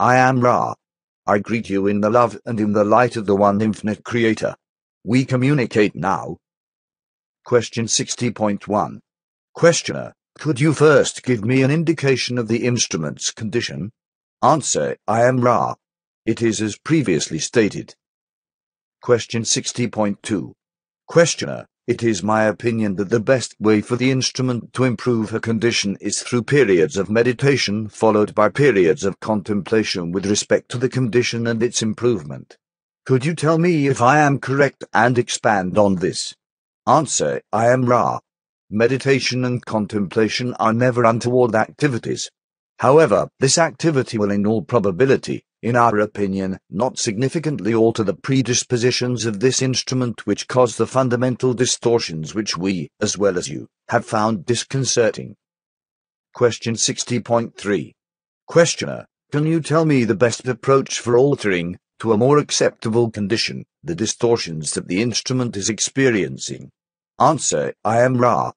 I am Ra. I greet you in the love and in the light of the one infinite creator. We communicate now. Question 60.1. Questioner, could you first give me an indication of the instrument's condition? Answer, I am Ra. It is as previously stated. Question 60.2. Questioner, it is my opinion that the best way for the instrument to improve her condition is through periods of meditation followed by periods of contemplation with respect to the condition and its improvement. Could you tell me if I am correct and expand on this? Answer, I am Ra. Meditation and contemplation are never untoward activities. However, this activity will in all probability, in our opinion, not significantly alter the predispositions of this instrument which cause the fundamental distortions which we, as well as you, have found disconcerting. Question 60.3. Questioner, can you tell me the best approach for altering, to a more acceptable condition, the distortions that the instrument is experiencing? Answer, I am Ra,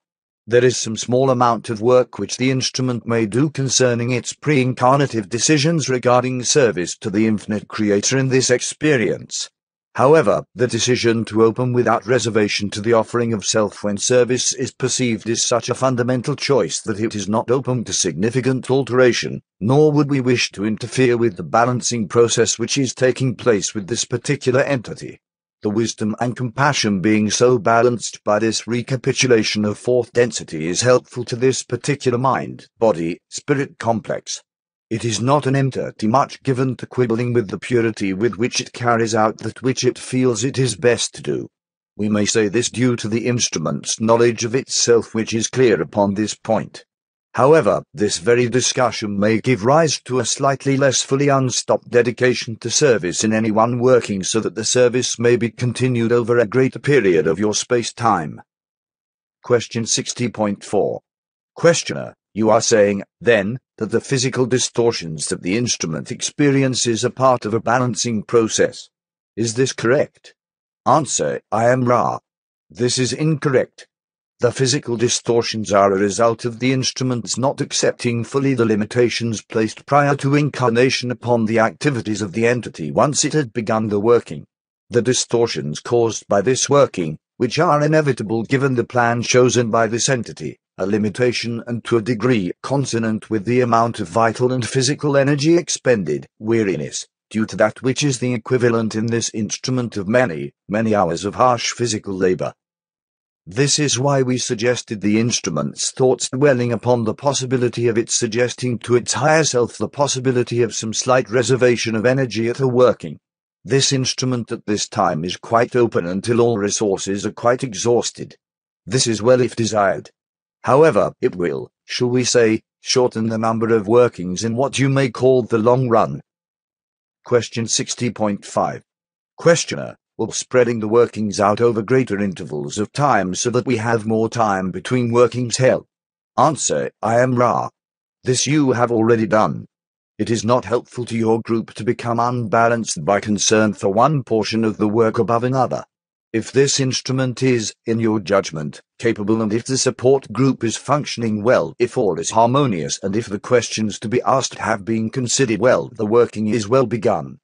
there is some small amount of work which the instrument may do concerning its pre-incarnative decisions regarding service to the infinite creator in this experience. However, the decision to open without reservation to the offering of self when service is perceived is such a fundamental choice that it is not open to significant alteration, nor would we wish to interfere with the balancing process which is taking place with this particular entity the wisdom and compassion being so balanced by this recapitulation of fourth density is helpful to this particular mind, body, spirit complex. It is not an entity much given to quibbling with the purity with which it carries out that which it feels it is best to do. We may say this due to the instrument's knowledge of itself which is clear upon this point. However, this very discussion may give rise to a slightly less fully unstopped dedication to service in anyone working so that the service may be continued over a greater period of your space-time. Question 60.4. Questioner, you are saying, then, that the physical distortions that the instrument experiences are part of a balancing process. Is this correct? Answer, I am Ra. This is incorrect. The physical distortions are a result of the instruments not accepting fully the limitations placed prior to incarnation upon the activities of the entity once it had begun the working. The distortions caused by this working, which are inevitable given the plan chosen by this entity, a limitation and to a degree consonant with the amount of vital and physical energy expended, weariness, due to that which is the equivalent in this instrument of many, many hours of harsh physical labor, this is why we suggested the instrument's thoughts dwelling upon the possibility of it suggesting to its higher self the possibility of some slight reservation of energy at a working. This instrument at this time is quite open until all resources are quite exhausted. This is well if desired. However, it will, shall we say, shorten the number of workings in what you may call the long run. Question 60.5. Questioner or spreading the workings out over greater intervals of time so that we have more time between workings help? Answer, I am Ra. This you have already done. It is not helpful to your group to become unbalanced by concern for one portion of the work above another. If this instrument is, in your judgment, capable and if the support group is functioning well, if all is harmonious and if the questions to be asked have been considered well, the working is well begun.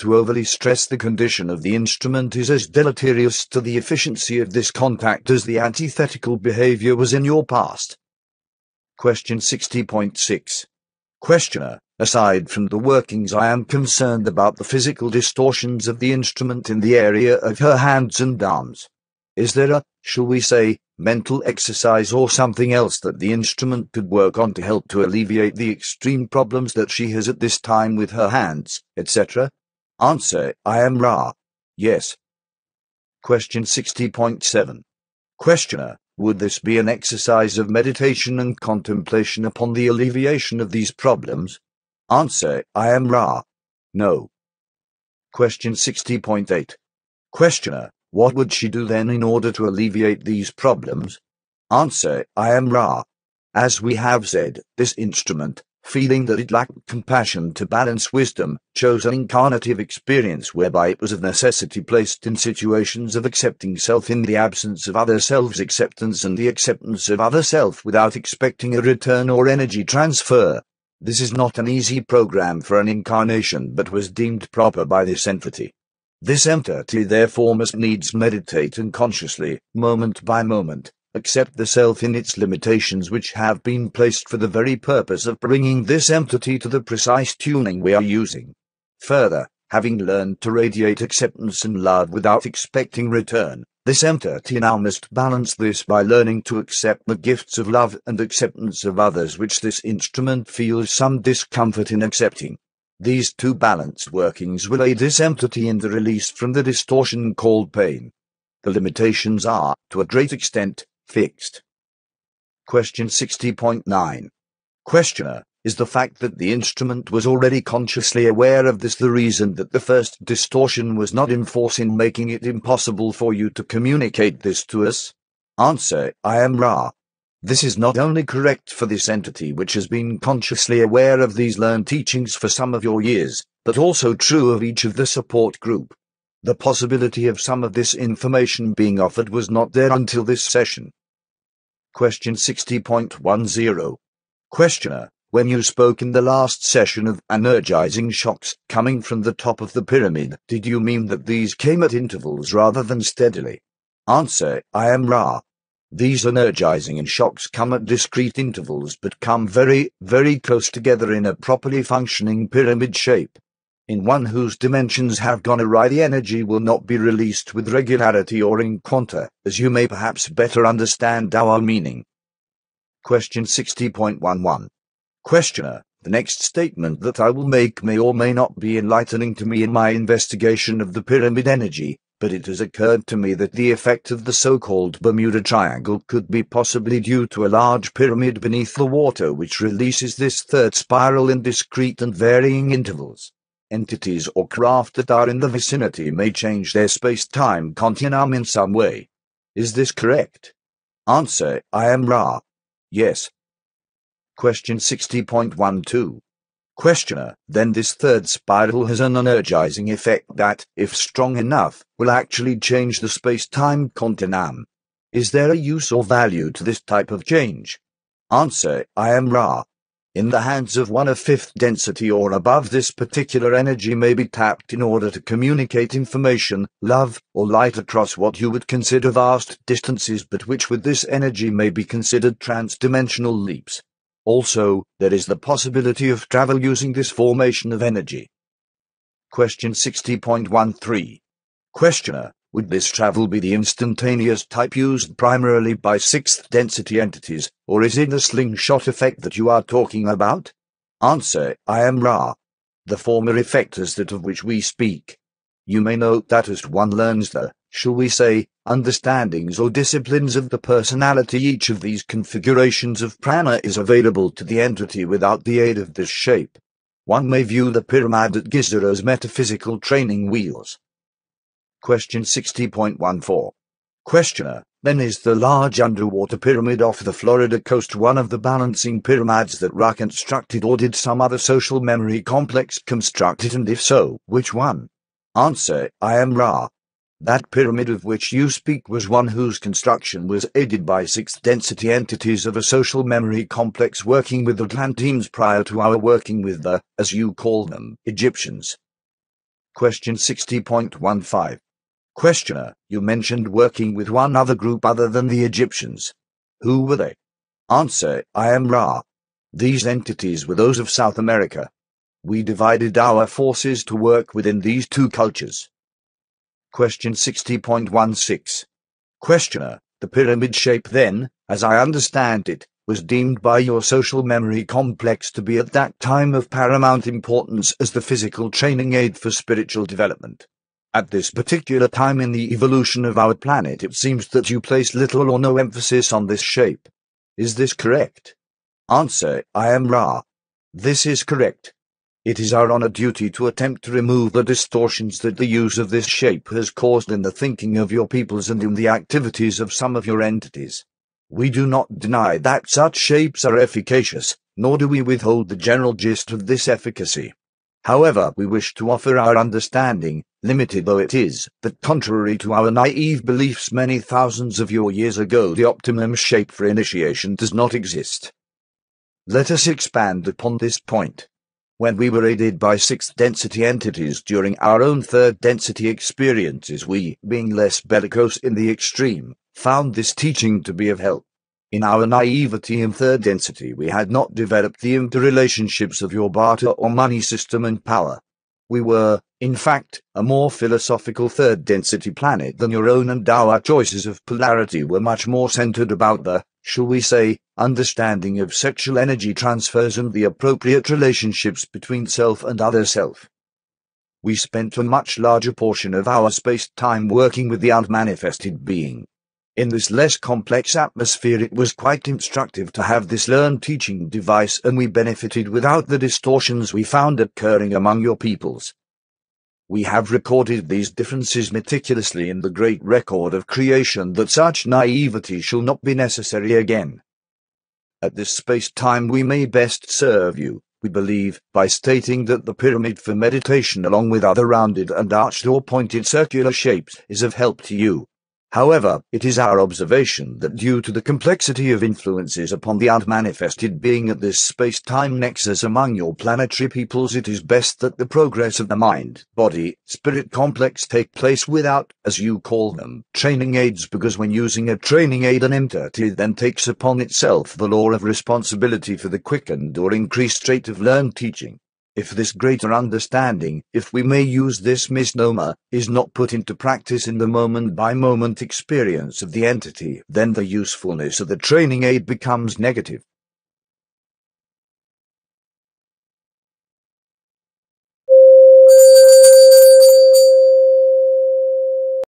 To overly stress the condition of the instrument is as deleterious to the efficiency of this contact as the antithetical behavior was in your past. Question 60.6. Questioner, aside from the workings I am concerned about the physical distortions of the instrument in the area of her hands and arms. Is there a, shall we say, mental exercise or something else that the instrument could work on to help to alleviate the extreme problems that she has at this time with her hands, etc., Answer. I am Ra. Yes. Question 60.7. Questioner. Would this be an exercise of meditation and contemplation upon the alleviation of these problems? Answer. I am Ra. No. Question 60.8. Questioner. What would she do then in order to alleviate these problems? Answer. I am Ra. As we have said, this instrument, feeling that it lacked compassion to balance wisdom, chose an incarnative experience whereby it was of necessity placed in situations of accepting self in the absence of other self's acceptance and the acceptance of other self without expecting a return or energy transfer. This is not an easy program for an incarnation but was deemed proper by this entity. This entity therefore must needs meditate and consciously, moment by moment, accept the self in its limitations which have been placed for the very purpose of bringing this entity to the precise tuning we are using. Further, having learned to radiate acceptance and love without expecting return, this entity now must balance this by learning to accept the gifts of love and acceptance of others which this instrument feels some discomfort in accepting. These two balanced workings will aid this entity in the release from the distortion called pain. The limitations are, to a great extent, fixed. Question 60.9. Questioner. Is the fact that the instrument was already consciously aware of this the reason that the first distortion was not in force in making it impossible for you to communicate this to us? Answer, I am Ra. This is not only correct for this entity which has been consciously aware of these learned teachings for some of your years, but also true of each of the support group. The possibility of some of this information being offered was not there until this session. Question 60.10. Questioner, when you spoke in the last session of energizing shocks coming from the top of the pyramid, did you mean that these came at intervals rather than steadily? Answer, I am Ra. These energizing shocks come at discrete intervals but come very, very close together in a properly functioning pyramid shape. In one whose dimensions have gone awry, the energy will not be released with regularity or in quanta, as you may perhaps better understand our meaning. Question 60.11. Questioner, the next statement that I will make may or may not be enlightening to me in my investigation of the pyramid energy, but it has occurred to me that the effect of the so-called Bermuda Triangle could be possibly due to a large pyramid beneath the water which releases this third spiral in discrete and varying intervals. Entities or craft that are in the vicinity may change their space-time continuum in some way. Is this correct? Answer, I am Ra. Yes. Question 60.12. Questioner, then this third spiral has an energizing effect that, if strong enough, will actually change the space-time continuum. Is there a use or value to this type of change? Answer, I am Ra in the hands of one of fifth density or above this particular energy may be tapped in order to communicate information, love, or light across what you would consider vast distances but which with this energy may be considered transdimensional leaps. Also, there is the possibility of travel using this formation of energy. Question 60.13 Questioner would this travel be the instantaneous type used primarily by sixth density entities, or is it the slingshot effect that you are talking about? Answer, I am Ra. The former effect is that of which we speak. You may note that as one learns the, shall we say, understandings or disciplines of the personality each of these configurations of prana is available to the entity without the aid of this shape. One may view the pyramid at Giza as metaphysical training wheels, Question 60.14. Questioner. Then is the large underwater pyramid off the Florida coast one of the balancing pyramids that Ra constructed or did some other social memory complex construct it and if so, which one? Answer, I am Ra. That pyramid of which you speak was one whose construction was aided by sixth density entities of a social memory complex working with Atlanteans prior to our working with the, as you call them, Egyptians. Question 60.15. Questioner, you mentioned working with one other group other than the Egyptians. Who were they? Answer, I am Ra. These entities were those of South America. We divided our forces to work within these two cultures. Question 60.16. Questioner, the pyramid shape then, as I understand it, was deemed by your social memory complex to be at that time of paramount importance as the physical training aid for spiritual development. At this particular time in the evolution of our planet, it seems that you place little or no emphasis on this shape. Is this correct? Answer, I am Ra. This is correct. It is our honor duty to attempt to remove the distortions that the use of this shape has caused in the thinking of your peoples and in the activities of some of your entities. We do not deny that such shapes are efficacious, nor do we withhold the general gist of this efficacy. However, we wish to offer our understanding, limited though it is, that contrary to our naive beliefs many thousands of your years ago the optimum shape for initiation does not exist. Let us expand upon this point. When we were aided by sixth density entities during our own third density experiences we, being less bellicose in the extreme, found this teaching to be of help. In our naivety in third density we had not developed the interrelationships of your barter or money system and power. We were, in fact, a more philosophical third density planet than your own, and our choices of polarity were much more centered about the, shall we say, understanding of sexual energy transfers and the appropriate relationships between self and other self. We spent a much larger portion of our space time working with the unmanifested being. In this less complex atmosphere it was quite instructive to have this learned teaching device and we benefited without the distortions we found occurring among your peoples. We have recorded these differences meticulously in the great record of creation that such naivety shall not be necessary again. At this space-time we may best serve you, we believe, by stating that the pyramid for meditation along with other rounded and arched or pointed circular shapes is of help to you. However, it is our observation that due to the complexity of influences upon the unmanifested being at this space-time nexus among your planetary peoples it is best that the progress of the mind, body, spirit complex take place without, as you call them, training aids because when using a training aid an entity then takes upon itself the law of responsibility for the quickened or increased rate of learned teaching if this greater understanding, if we may use this misnomer, is not put into practice in the moment by moment experience of the entity, then the usefulness of the training aid becomes negative.